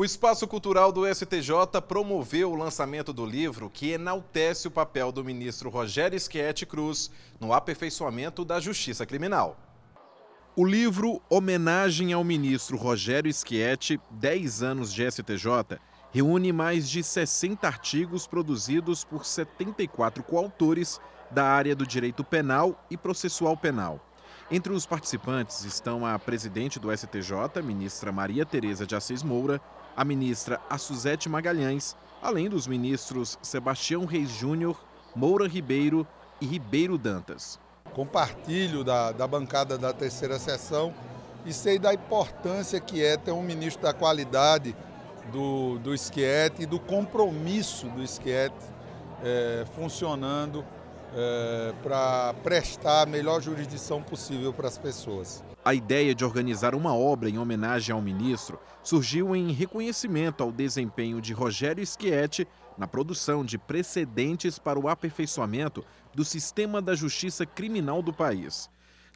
O Espaço Cultural do STJ promoveu o lançamento do livro que enaltece o papel do ministro Rogério Schietti Cruz no aperfeiçoamento da justiça criminal. O livro Homenagem ao ministro Rogério Schietti, 10 anos de STJ, reúne mais de 60 artigos produzidos por 74 coautores da área do direito penal e processual penal. Entre os participantes estão a presidente do STJ, ministra Maria Tereza de Assis Moura, a ministra Suzete Magalhães, além dos ministros Sebastião Reis Júnior, Moura Ribeiro e Ribeiro Dantas. Compartilho da, da bancada da terceira sessão e sei da importância que é ter um ministro da qualidade do, do e do compromisso do esquiete é, eh, funcionando é, para prestar a melhor jurisdição possível para as pessoas. A ideia de organizar uma obra em homenagem ao ministro surgiu em reconhecimento ao desempenho de Rogério Schietti na produção de precedentes para o aperfeiçoamento do sistema da justiça criminal do país.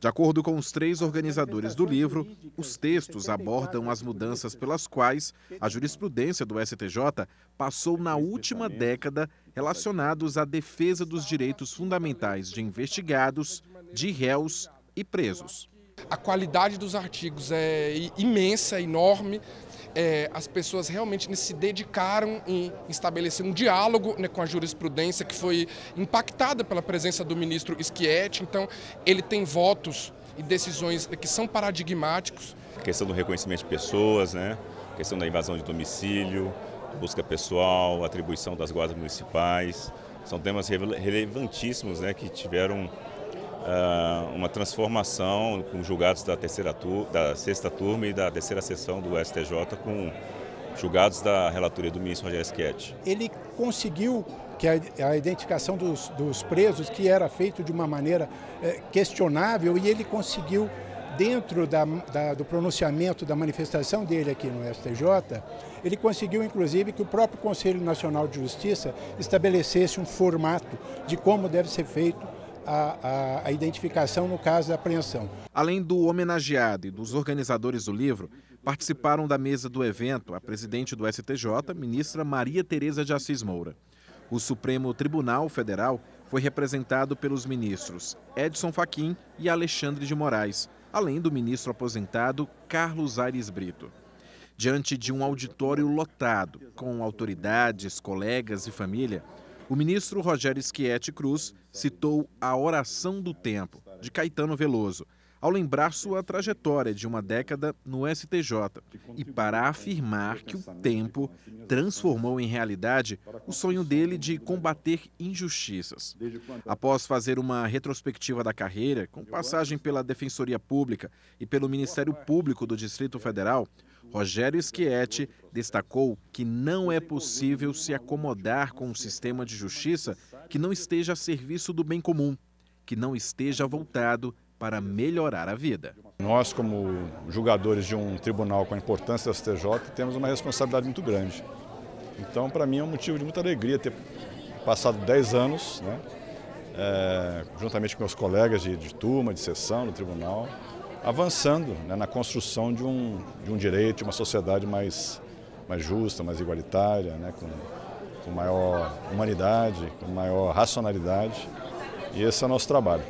De acordo com os três organizadores do livro, os textos abordam as mudanças pelas quais a jurisprudência do STJ passou na última década relacionados à defesa dos direitos fundamentais de investigados, de réus e presos. A qualidade dos artigos é imensa, enorme. É, as pessoas realmente se dedicaram em estabelecer um diálogo né, com a jurisprudência que foi impactada pela presença do ministro Schietti. Então, ele tem votos e decisões né, que são paradigmáticos. A questão do reconhecimento de pessoas, né? a questão da invasão de domicílio, busca pessoal, atribuição das guardas municipais. São temas relevantíssimos né, que tiveram ah, uma transformação com julgados da, terceira da sexta turma e da terceira sessão do STJ com julgados da relatoria do ministro Rogério Schietti. Ele conseguiu que a, identificação dos, dos, presos, que era feito de uma maneira eh, questionável, e ele conseguiu, dentro da, da, do pronunciamento da manifestação dele aqui no STJ, ele conseguiu, inclusive, que o próprio Conselho Nacional de Justiça estabelecesse um formato de como deve ser feito a, a, a identificação no caso da apreensão. Além do homenageado e dos organizadores do livro, participaram da mesa do evento a presidente do STJ, ministra Maria Tereza de Assis Moura. O Supremo Tribunal Federal foi representado pelos ministros Edson Fachin e Alexandre de Moraes, além do ministro aposentado Carlos Aires Brito. Diante de um auditório lotado, com autoridades, colegas e família, o ministro Rogério Schietti Cruz citou a Oração do Tempo, de Caetano Veloso, ao lembrar sua trajetória de uma década no STJ e para afirmar que o tempo transformou em realidade o sonho dele de combater injustiças. Após fazer uma retrospectiva da carreira, com passagem pela Defensoria Pública e pelo Ministério Público do Distrito Federal, Rogério Schietti destacou que não é possível se acomodar com um sistema de justiça que não esteja a serviço do bem comum, que não esteja voltado para melhorar a vida. Nós, como julgadores de um tribunal com a importância da STJ, temos uma responsabilidade muito grande. Então, para mim, é um motivo de muita alegria ter passado 10 anos, né, é, juntamente com meus colegas de, de turma, de sessão, no tribunal, avançando né, na construção de um, de um direito, de uma sociedade mais, mais justa, mais igualitária, né, com, com maior humanidade, com maior racionalidade. E esse é o nosso trabalho.